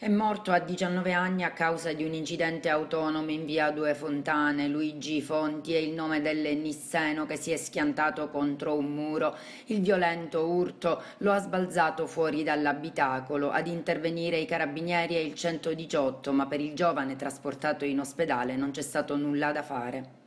È morto a 19 anni a causa di un incidente autonomo in via Due Fontane. Luigi Fonti è il nome dell'ennisseno che si è schiantato contro un muro. Il violento urto lo ha sbalzato fuori dall'abitacolo. Ad intervenire i carabinieri e il 118, ma per il giovane trasportato in ospedale non c'è stato nulla da fare.